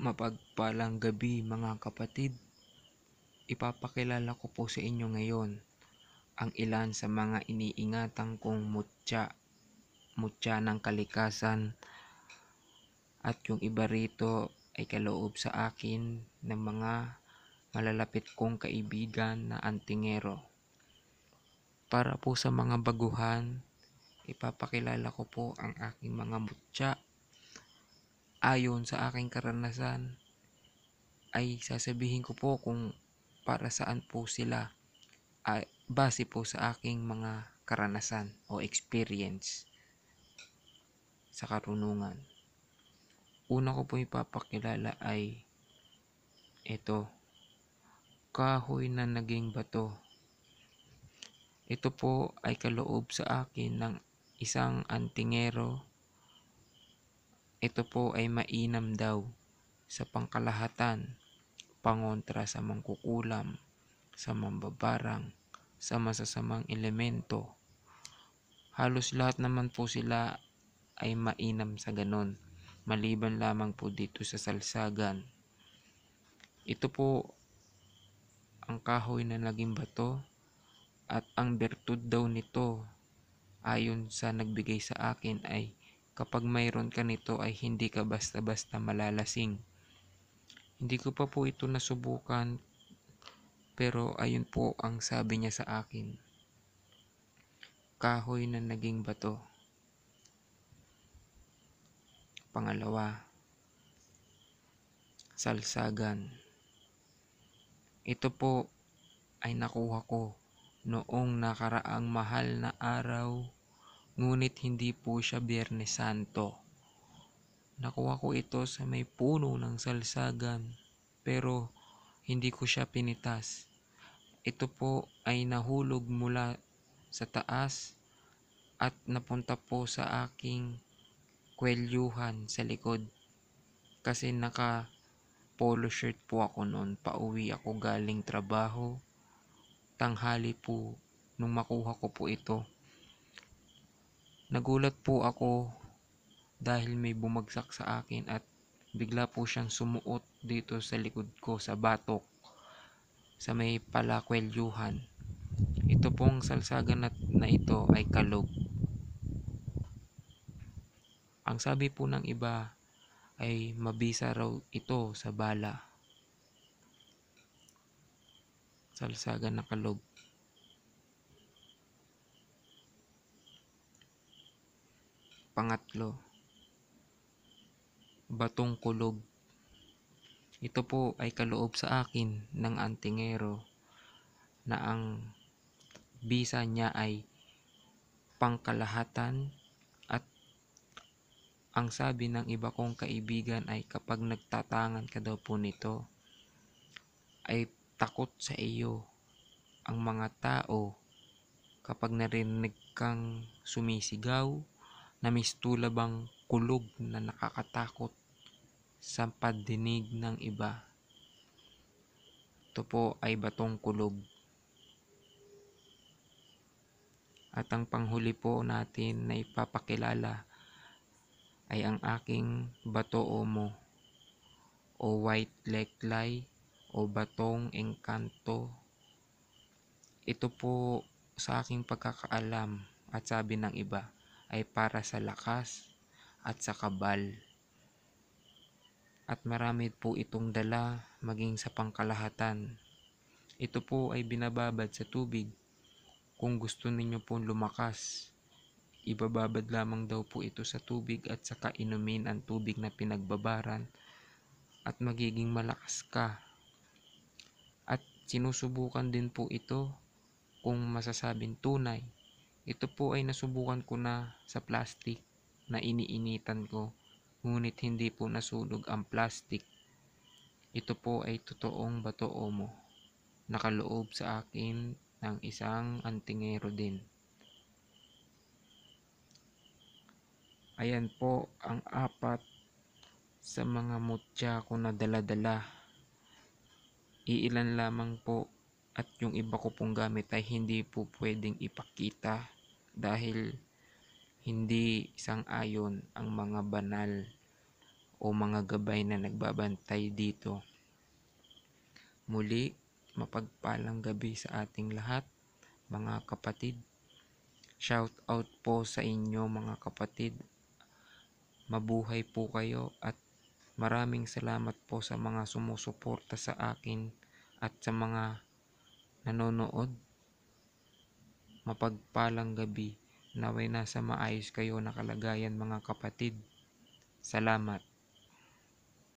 Mapagpalang gabi mga kapatid. Ipapakilala ko po sa inyo ngayon ang ilan sa mga iniingatan kong mutya, mutya ng kalikasan at yung iba rito ay kaloob sa akin ng mga malalapit kong kaibigan na antingero. Para po sa mga baguhan, ipapakilala ko po ang aking mga mutya ayon sa aking karanasan ay sasabihin ko po kung para saan po sila ay base po sa aking mga karanasan o experience sa karunungan. Una ko po ipapakilala ay ito, kahoy na naging bato. Ito po ay kaloob sa akin ng isang antingero ito po ay mainam daw sa pangkalahatan, pangontra sa mangkukulam, sa mambabarang, sa masasamang elemento. Halos lahat naman po sila ay mainam sa ganon, maliban lamang po dito sa salsagan. Ito po ang kahoy na naging bato at ang bertud daw nito ayon sa nagbigay sa akin ay kapag mayroon ka nito ay hindi ka basta-basta malalasing. Hindi ko pa po ito nasubukan pero ayun po ang sabi niya sa akin. Kahoy na naging bato. Pangalawa, salsagan. Ito po ay nakuha ko noong nakaraang mahal na araw ngunit hindi po siya Biyernes Santo. Nakuha ko ito sa may puno ng salsagan pero hindi ko siya pinitas. Ito po ay nahulog mula sa taas at napunta po sa aking kwelyuhan sa likod kasi naka polo shirt po ako noon. Pauwi ako galing trabaho. Tanghali po nung makuha ko po ito. Nagulat po ako dahil may bumagsak sa akin at bigla po siyang sumuot dito sa likod ko sa batok sa may palakwelyuhan. Ito pong salsagan na, na ito ay kalog. Ang sabi po ng iba ay mabisa raw ito sa bala. Salsagan na kalog. Pangatlo, batong kulog Ito po ay kaloob sa akin ng antingero na ang bisa niya ay pangkalahatan at ang sabi ng iba kong kaibigan ay kapag nagtatangan ka daw po nito ay takot sa iyo ang mga tao kapag narinig kang sumisigaw na may stulabang kulog na nakakatakot sa padinig ng iba. Ito po ay batong kulog. At ang panghuli po natin na ipapakilala ay ang aking bato omo o white leklay o batong engkanto. Ito po sa aking pagkakaalam at sabi ng iba ay para sa lakas at sa kabal. At marami po itong dala maging sa pangkalahatan. Ito po ay binababad sa tubig. Kung gusto ninyo po lumakas, ibababad lamang daw po ito sa tubig at saka inumin ang tubig na pinagbabaran at magiging malakas ka. At sinusubukan din po ito kung masasabing tunay ito po ay nasubukan ko na sa plastic na iniinitan ko, ngunit hindi po nasunog ang plastic. Ito po ay totoong bato omo, nakaloob sa akin ng isang antingero din. Ayan po ang apat sa mga mutya ko na dala-dala. Iilan lamang po at yung iba ko pong gamit ay hindi po pwedeng ipakita dahil hindi isang ayon ang mga banal o mga gabay na nagbabantay dito. Muli, mapagpalang gabi sa ating lahat, mga kapatid. Shout out po sa inyo mga kapatid. Mabuhay po kayo at maraming salamat po sa mga sumusuporta sa akin at sa mga nanonood. Mapagpalang gabi. Naway nasa maayos kayo na kalagayan mga kapatid. Salamat.